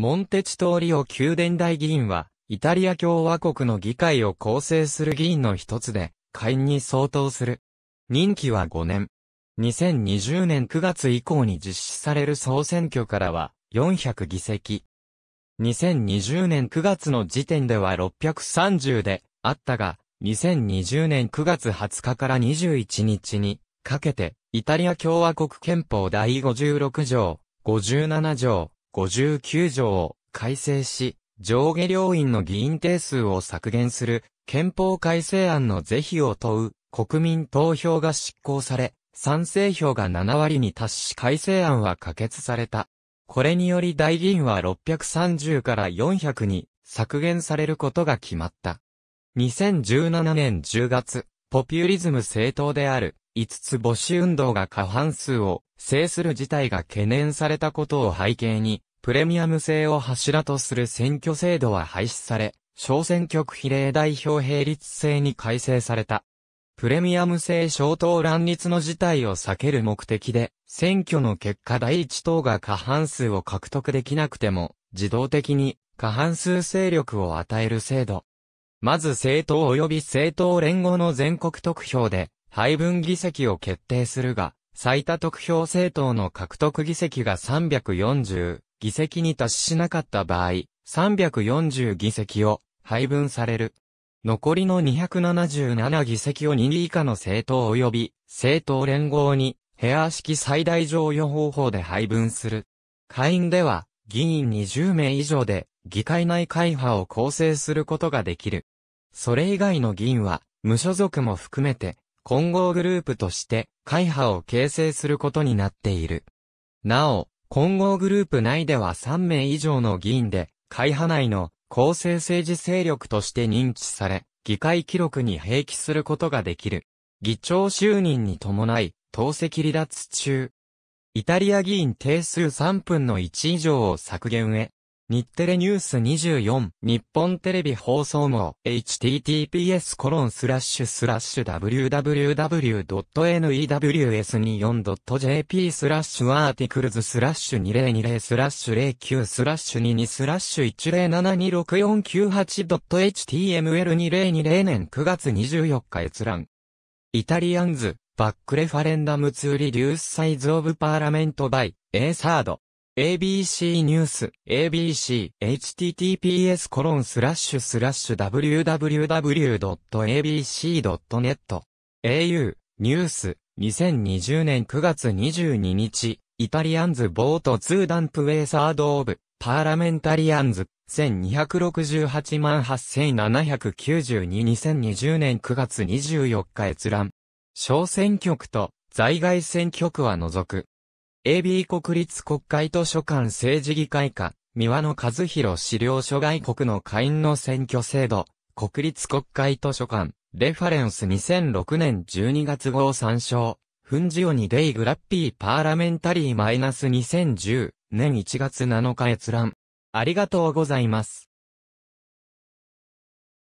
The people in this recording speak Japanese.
モンテチトーリオ宮殿大議員は、イタリア共和国の議会を構成する議員の一つで、会員に相当する。任期は5年。2020年9月以降に実施される総選挙からは、400議席。2020年9月の時点では630であったが、2020年9月20日から21日にかけて、イタリア共和国憲法第56条、57条、59条を改正し、上下両院の議員定数を削減する憲法改正案の是非を問う国民投票が執行され、賛成票が7割に達し改正案は可決された。これにより大議員は630から400に削減されることが決まった。2017年10月、ポピュリズム政党である5つ母子運動が過半数を制する事態が懸念されたことを背景に、プレミアム制を柱とする選挙制度は廃止され、小選挙区比例代表並立制に改正された。プレミアム制小党乱立の事態を避ける目的で、選挙の結果第一党が過半数を獲得できなくても、自動的に過半数勢力を与える制度。まず政党及び政党連合の全国得票で、配分議席を決定するが、最多得票政党の獲得議席が340議席に達しなかった場合、340議席を配分される。残りの277議席を2位以下の政党及び政党連合にヘア式最大乗与方法で配分する。会員では議員20名以上で議会内会派を構成することができる。それ以外の議員は無所属も含めて混合グループとして会派を形成することになっている。なお、混合グループ内では3名以上の議員で、会派内の構成政治勢力として認知され、議会記録に併記することができる。議長就任に伴い、党籍離脱中。イタリア議員定数3分の1以上を削減へ、日テレニュース24、日本テレビ放送網、https コロンスラッシュスラッシュ www.news24.jp スラッシュアーティクルズスラッシュ2020スラッシュ09スラッシュ22スラッシュ 10726498.html2020 年9月24日閲覧。イタリアンズ、バックレファレンダムツーリデュースサイズオブパーラメントバイ、ーサード。ABC ニュース ABC https コロンスラッシュスラッシュ www.abc.net au ニュース2020年9月22日イタリアンズボート2ダンプウェイサードオブパーラメンタリアンズ1268万8792 2020年9月24日閲覧小選挙区と在外選挙区は除く AB 国立国会図書館政治議会課、三輪野和弘資料諸外国の会員の選挙制度、国立国会図書館、レファレンス2006年12月号参照、フンジオニデイグラッピーパーラメンタリーマイナス2010年1月7日閲覧。ありがとうございます。